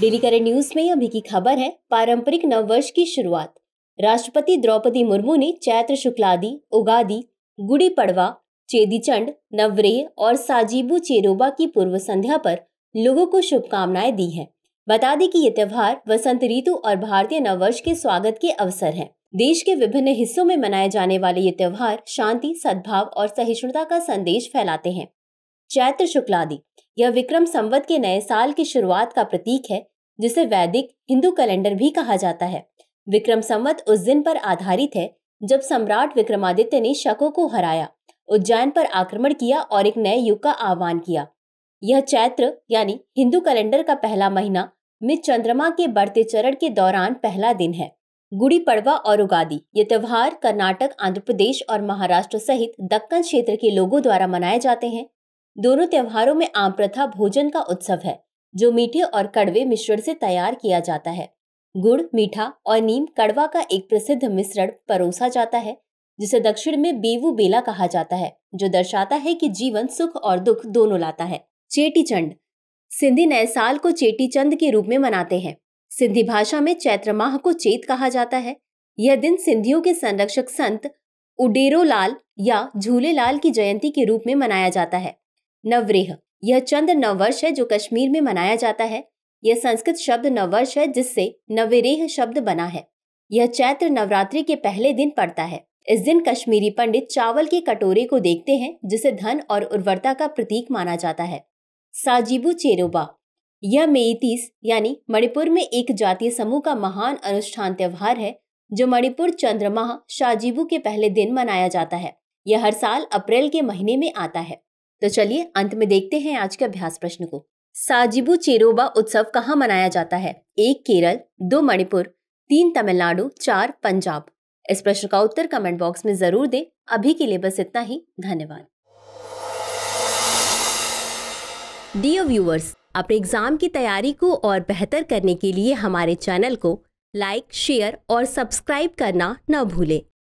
Daily current news में अभी की खबर है पारंपरिक नववर्ष की शुरुआत राष्ट्रपति द्रौपदी मुर्मू ने चैत्र शुक्लादि उगादी गुड़ी पड़वा चेदीचंड नवरेह और साजीबू चेरोबा की पूर्व संध्या पर लोगों को शुभकामनाएं दी हैं। बता दें कि ये त्योहार वसंत ऋतु और भारतीय नववर्ष के स्वागत के अवसर है देश के विभिन्न हिस्सों में मनाए जाने वाले ये त्योहार शांति सद्भाव और सहिष्णुता का संदेश फैलाते हैं चैत्र शुक्लादि यह विक्रम संवत के नए साल की शुरुआत का प्रतीक है जिसे वैदिक हिंदू कैलेंडर भी कहा जाता है विक्रम संवत उस दिन पर आधारित है जब सम्राट विक्रमादित्य ने शकों को हराया उज्जैन पर आक्रमण किया और एक नए युग का आह्वान किया यह चैत्र यानी हिंदू कैलेंडर का पहला महीना में चंद्रमा के बढ़ते चरण के दौरान पहला दिन है गुड़ी पड़वा और उगादी ये त्यौहार कर्नाटक आंध्र प्रदेश और महाराष्ट्र सहित दक्कन क्षेत्र के लोगों द्वारा मनाए जाते हैं दोनों त्योहारों में आम प्रथा भोजन का उत्सव है जो मीठे और कड़वे मिश्रण से तैयार किया जाता है गुड़ मीठा और नीम कड़वा का एक प्रसिद्ध मिश्रण परोसा जाता है जिसे दक्षिण में बेवू बेला कहा जाता है जो दर्शाता है कि जीवन सुख और दुख दोनों लाता है चेटी चंड सिंधी नए साल को चेटी चंद के रूप में मनाते हैं सिंधी भाषा में चैत्र माह को चेत कहा जाता है यह दिन सिंधियों के संरक्षक संत उडेरो लाल या झूले लाल की जयंती के रूप में मनाया जाता है नवरेह यह चंद्र नववर्ष है जो कश्मीर में मनाया जाता है यह संस्कृत शब्द नववर्ष है जिससे नवरेह शब्द बना है यह चैत्र नवरात्रि के पहले दिन पड़ता है इस दिन कश्मीरी पंडित चावल के कटोरे को देखते हैं जिसे धन और उर्वरता का प्रतीक माना जाता है साजीबू चेरोबा यह मेईतीस यानी मणिपुर में एक जातीय समूह का महान अनुष्ठान त्यौहार है जो मणिपुर चंद्रमा शाजीबू के पहले दिन मनाया जाता है यह हर साल अप्रैल के महीने में आता है तो चलिए अंत में देखते हैं आज के अभ्यास प्रश्न को साजिबू चेरोबा उत्सव कहाँ मनाया जाता है एक केरल दो मणिपुर तीन तमिलनाडु चार पंजाब इस प्रश्न का उत्तर कमेंट बॉक्स में जरूर दें अभी के लिए बस इतना ही धन्यवाद डियर व्यूअर्स अपने एग्जाम की तैयारी को और बेहतर करने के लिए हमारे चैनल को लाइक शेयर और सब्सक्राइब करना न भूलें